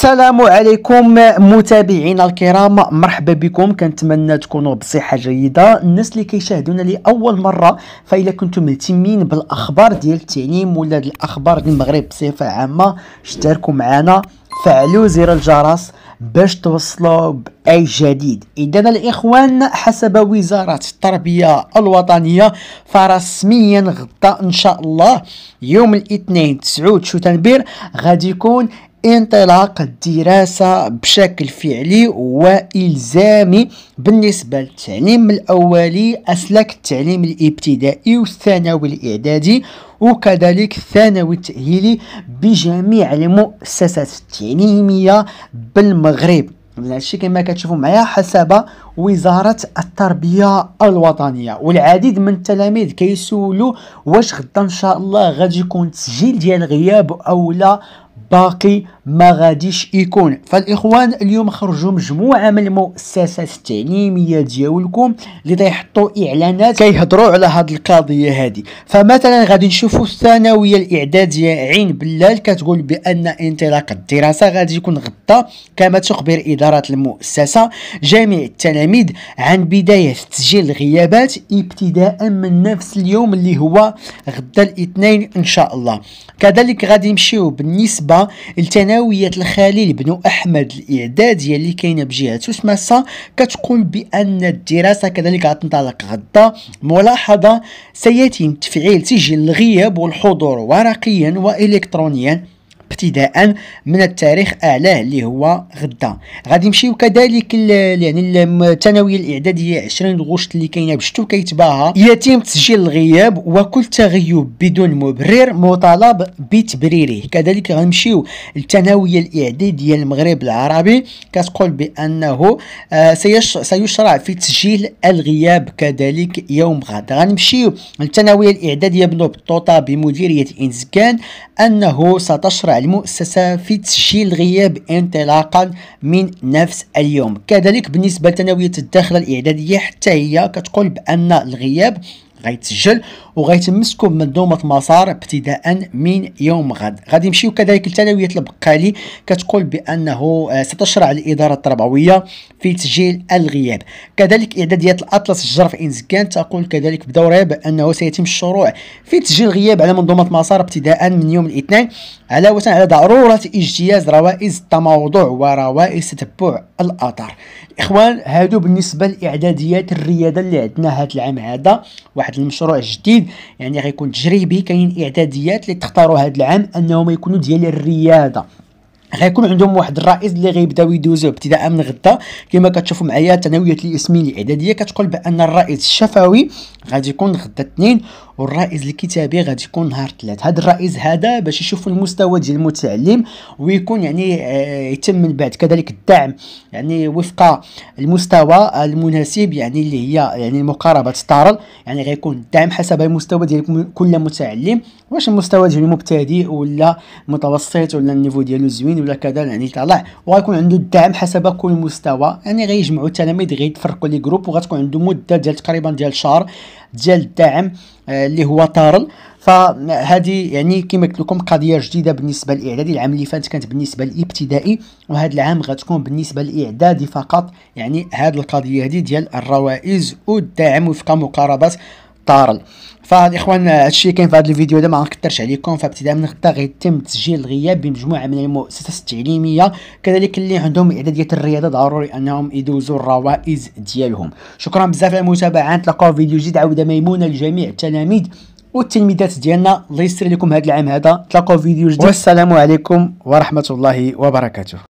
السلام عليكم متابعينا الكرام مرحبا بكم كنتمنى تكونوا بصحه جيده الناس اللي كيشاهدونا لاول مره فإلا كنتم مهتمين بالاخبار ديال التعليم ولا الاخبار ديال المغرب بصفه عامه اشتركوا معنا فعلوا زر الجرس باش توصلوا باي جديد اذا الاخوان حسب وزاره التربيه الوطنيه فرسميا غدا ان شاء الله يوم الاثنين 9 شتنبر غادي يكون انطلاق الدراسة بشكل فعلي وإلزامي بالنسبة للتعليم الأولي أسلك التعليم الابتدائي والثانوي الإعدادي وكذلك الثانوي التأهيلي بجميع المؤسسات التعليمية بالمغرب هادشي كما كتشوفوا معايا حسب وزاره التربيه الوطنيه والعديد من التلاميذ كيسولوا واش غدا ان شاء الله غادي يكون تسجيل ديال غياب او لا باقي ما غاديش يكون فالاخوان اليوم خرجوا مجموعه من المؤسسات التعليميه ديالكم اللي تيحطوا اعلانات كيهضروا على هذه القضيه هذه فمثلا غادي نشوفوا الثانويه الاعداديه عين بلال كتقول بان انطلاق الدراسه غادي يكون غدا كما تخبر اداره المؤسسه جميع التلاميذ عن بدايه تسجيل الغيابات ابتداء من نفس اليوم اللي هو غدا الاثنين ان شاء الله كذلك غادي نمشيو بالنسبه لتناول زاويه الخليل بن احمد الاعداديه اللي كاينه بجهه سماسه كتقول بان الدراسه كذلك غتنطلق غدا ملاحظه سيتم تفعيل سجل الغياب والحضور ورقيا والكترونيا ابتداء من التاريخ اعلاه اللي هو غدا غادي نمشيو كذلك يعني الثانويه الاعداديه 20 غشت اللي كاينه بشتو كيتباها يتم تسجيل الغياب وكل تغيب بدون مبرر مطالب بتبريره كذلك غنمشيو للثانويه الاعداديه المغرب العربي كتقول بانه آه، سيشرع في تسجيل الغياب كذلك يوم غد غنمشيو للثانويه الاعداديه بنو بطوطه بمديريه الانسكان انه ستشرع المؤسسة في تسجيل الغياب انطلاقا من نفس اليوم كذلك بالنسبة لثانوية الداخلة الإعدادية حتى هي كتقول بأن الغياب غيتسجل وغيتمسكوا بمنظومه مسار ابتداء من يوم غد غادي يمشيو كذلك لتلويات البقالي كتقول بانه آه، ستشرع الاداره التربويه في تسجيل الغياب كذلك اعداديات الاطلس الجرف انزكان تقول كذلك بدورها بانه سيتم الشروع في تسجيل الغياب على منظومه مسار ابتداء من يوم الاثنين علاوه على ضروره اجتياز روائز التموضع وروائز تتبع الاثار الاخوان هادو بالنسبه لاعداديات الرياضه اللي عندنا هذا العام هذا واحد المشروع جديد التدريب يعني غيكون تجريبي كاين اعداديات اللي تختاروا هذا العام انهم يكونوا ديال الرياضه غيكون عندهم واحد الرئيس اللي غيبداو يدوزو ابتداء من غدا كما كتشوفوا معايا ثانويه الاسمين الاعداديه كتقول بان الرئيس الشفوي غادي يكون غدا الاثنين والرائز الكتابي غادي يكون نهار الثلاث هذا الرائز هذا باش يشوفوا المستوى ديال المتعلم ويكون يعني آه، يتم من بعد كذلك الدعم يعني وفق المستوى المناسب يعني اللي هي يعني مقاربه الطارل يعني غيكون الدعم حسب المستوى ديال كل متعلم واش المستوى ديالو مبتدئ ولا متوسط ولا النيفو ديالو زوين ولا كذا يعني طلع وغيكون عنده الدعم حسب كل مستوى يعني غيجمعوا التلاميذ غيتفرقوا لي جروب وغتكون عنده مده ديال تقريبا ديال شهر ديال الدعم آه، اللي هو طارل فهذه يعني كما قلت لكم قضيه جديده بالنسبه للاعدادي العام اللي فات كانت بالنسبه للابتدائي وهذا العام غتكون بالنسبه للاعدادي فقط يعني هذه القضيه هذه ديال الروائز والدعم وفق مقاربه طارل فهاد اخوان هادشي كاين في هذا الفيديو هذا ما غنكثرش عليكم فابتداء من غدا غيتم تسجيل الغياب بمجموعه من المؤسسات التعليميه كذلك اللي عندهم اعداديه الرياضه ضروري انهم يدوزوا الروائز ديالهم شكرا بزاف على المتابعه نتلاقاو فيديو جديد عوده ميمونه لجميع التلاميذ والتلميذات ديالنا الله يسر لكم هذا العام هذا تلاقاو فيديو جديد والسلام عليكم ورحمه الله وبركاته